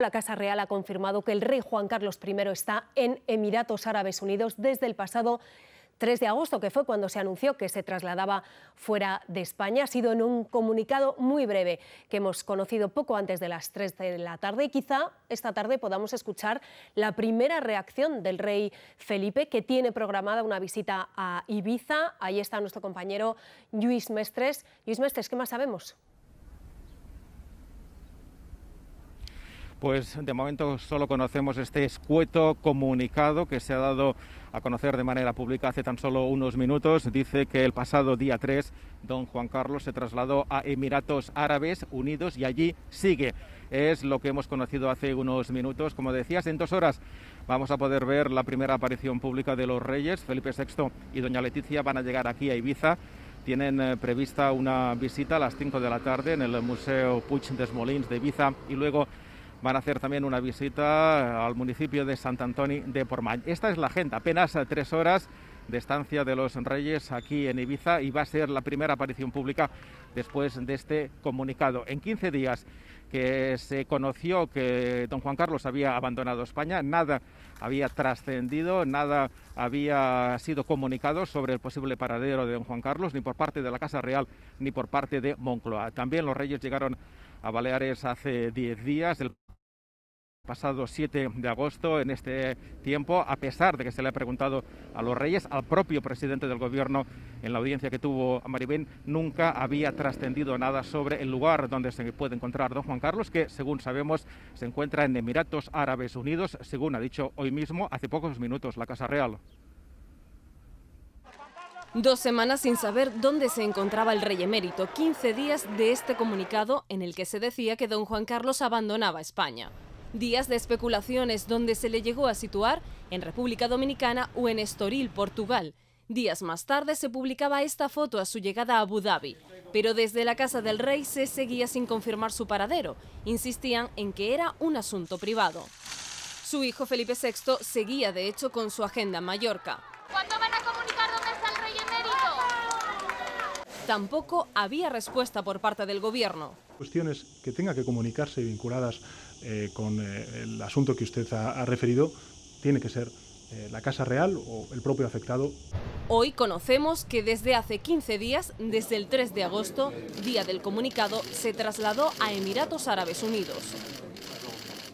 La Casa Real ha confirmado que el rey Juan Carlos I está en Emiratos Árabes Unidos desde el pasado 3 de agosto, que fue cuando se anunció que se trasladaba fuera de España. Ha sido en un comunicado muy breve que hemos conocido poco antes de las 3 de la tarde y quizá esta tarde podamos escuchar la primera reacción del rey Felipe, que tiene programada una visita a Ibiza. Ahí está nuestro compañero Luis Mestres. Luis Mestres, ¿qué más sabemos? pues de momento solo conocemos este escueto comunicado que se ha dado a conocer de manera pública hace tan solo unos minutos. Dice que el pasado día 3 don Juan Carlos se trasladó a Emiratos Árabes Unidos y allí sigue. Es lo que hemos conocido hace unos minutos. Como decías, en dos horas vamos a poder ver la primera aparición pública de los reyes. Felipe VI y doña Leticia van a llegar aquí a Ibiza tienen eh, prevista una visita a las 5 de la tarde en el Museo Puig des Molins de Ibiza y luego van a hacer también una visita al municipio de Sant Antoni de Portmany. Esta es la agenda, apenas tres horas de estancia de los Reyes aquí en Ibiza y va a ser la primera aparición pública después de este comunicado. En 15 días que se conoció que don Juan Carlos había abandonado España, nada había trascendido, nada había sido comunicado sobre el posible paradero de don Juan Carlos, ni por parte de la Casa Real ni por parte de Moncloa. También los Reyes llegaron a Baleares hace 10 días pasado 7 de agosto en este tiempo, a pesar de que se le ha preguntado a los reyes, al propio presidente del gobierno en la audiencia que tuvo a Maribén, nunca había trascendido nada sobre el lugar donde se puede encontrar don Juan Carlos, que según sabemos se encuentra en Emiratos Árabes Unidos, según ha dicho hoy mismo, hace pocos minutos, la Casa Real. Dos semanas sin saber dónde se encontraba el rey emérito, 15 días de este comunicado en el que se decía que don Juan Carlos abandonaba España días de especulaciones donde se le llegó a situar en República Dominicana o en Estoril, Portugal. Días más tarde se publicaba esta foto a su llegada a Abu Dhabi, pero desde la casa del rey se seguía sin confirmar su paradero, insistían en que era un asunto privado. Su hijo Felipe VI seguía de hecho con su agenda Mallorca. Tampoco había respuesta por parte del Gobierno. Cuestiones que tenga que comunicarse vinculadas eh, con eh, el asunto que usted ha, referido, tiene que ser eh, la Casa Real o el propio afectado. Hoy conocemos que desde hace 15 días, desde el 3 de agosto, día del comunicado, se trasladó a Emiratos Árabes Unidos.